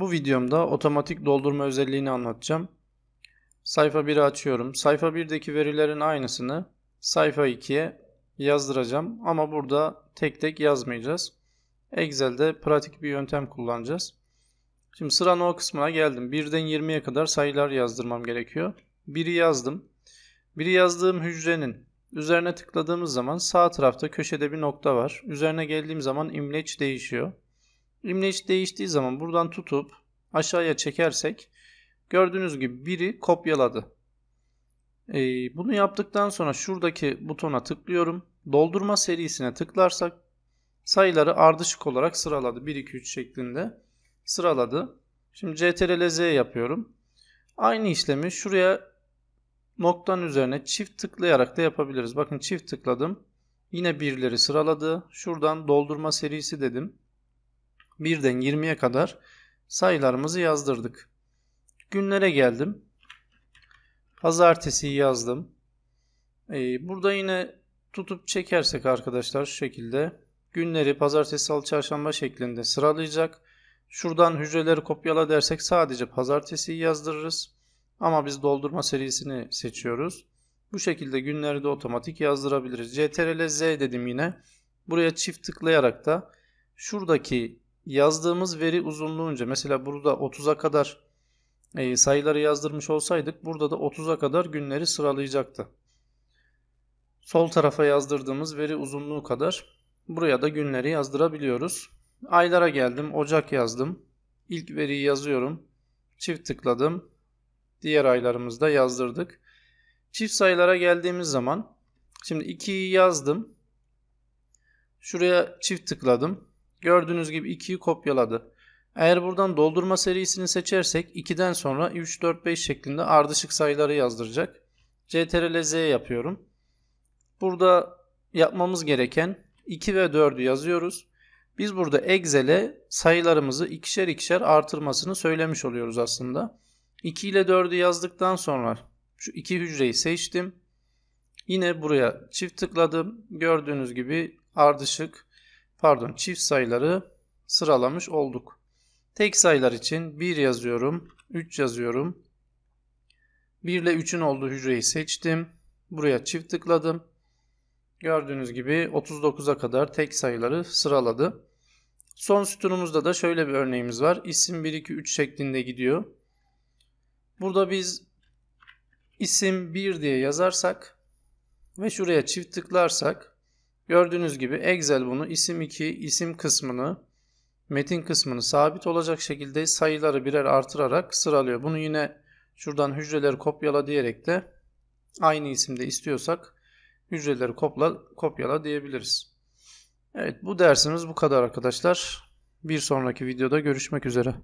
Bu videomda otomatik doldurma özelliğini anlatacağım. Sayfa 1'i açıyorum. Sayfa 1'deki verilerin aynısını sayfa 2'ye yazdıracağım ama burada tek tek yazmayacağız. Excel'de pratik bir yöntem kullanacağız. Şimdi sıra no kısmına geldim. 1'den 20'ye kadar sayılar yazdırmam gerekiyor. 1'i yazdım. 1'i yazdığım hücrenin üzerine tıkladığımız zaman sağ tarafta köşede bir nokta var. Üzerine geldiğim zaman imleç değişiyor. İmleç değiştiği zaman buradan tutup aşağıya çekersek gördüğünüz gibi biri kopyaladı. Ee, bunu yaptıktan sonra şuradaki butona tıklıyorum. Doldurma serisine tıklarsak sayıları ardışık olarak sıraladı. 1, 2, 3 şeklinde sıraladı. Şimdi CTRL Z yapıyorum. Aynı işlemi şuraya noktanın üzerine çift tıklayarak da yapabiliriz. Bakın çift tıkladım. Yine birileri sıraladı. Şuradan doldurma serisi dedim. 1'den 20'ye kadar sayılarımızı yazdırdık. Günlere geldim. Pazartesiyi yazdım. Ee, burada yine tutup çekersek arkadaşlar şu şekilde günleri pazartesi, salı, çarşamba şeklinde sıralayacak. Şuradan hücreleri kopyala dersek sadece pazartesiyi yazdırırız. Ama biz doldurma serisini seçiyoruz. Bu şekilde günleri de otomatik yazdırabiliriz. CTRL Z dedim yine. Buraya çift tıklayarak da şuradaki yazdığımız veri uzunluğunca mesela burada 30'a kadar e, sayıları yazdırmış olsaydık burada da 30'a kadar günleri sıralayacaktı. Sol tarafa yazdırdığımız veri uzunluğu kadar buraya da günleri yazdırabiliyoruz. Aylara geldim. Ocak yazdım. İlk veriyi yazıyorum. Çift tıkladım. Diğer aylarımızda yazdırdık. Çift sayılara geldiğimiz zaman şimdi 2'yi yazdım. Şuraya çift tıkladım. Gördüğünüz gibi 2'yi kopyaladı. Eğer buradan doldurma serisini seçersek 2'den sonra 3, 4, 5 şeklinde ardışık sayıları yazdıracak. Ctrl Z yapıyorum. Burada yapmamız gereken 2 ve 4'ü yazıyoruz. Biz burada Excel'e sayılarımızı ikişer ikişer artırmasını söylemiş oluyoruz aslında. 2 ile 4'ü yazdıktan sonra şu iki hücreyi seçtim. Yine buraya çift tıkladım. Gördüğünüz gibi ardışık pardon çift sayıları sıralamış olduk. Tek sayılar için 1 yazıyorum, 3 yazıyorum. 1 ile 3'ün olduğu hücreyi seçtim. Buraya çift tıkladım. Gördüğünüz gibi 39'a kadar tek sayıları sıraladı. Son sütunumuzda da şöyle bir örneğimiz var. İsim 1, 2, 3 şeklinde gidiyor. Burada biz isim 1 diye yazarsak ve şuraya çift tıklarsak Gördüğünüz gibi Excel bunu isim 2, isim kısmını, metin kısmını sabit olacak şekilde sayıları birer artırarak sıralıyor. Bunu yine şuradan hücreleri kopyala diyerek de aynı isimde istiyorsak hücreleri kopla, kopyala diyebiliriz. Evet bu dersimiz bu kadar arkadaşlar. Bir sonraki videoda görüşmek üzere.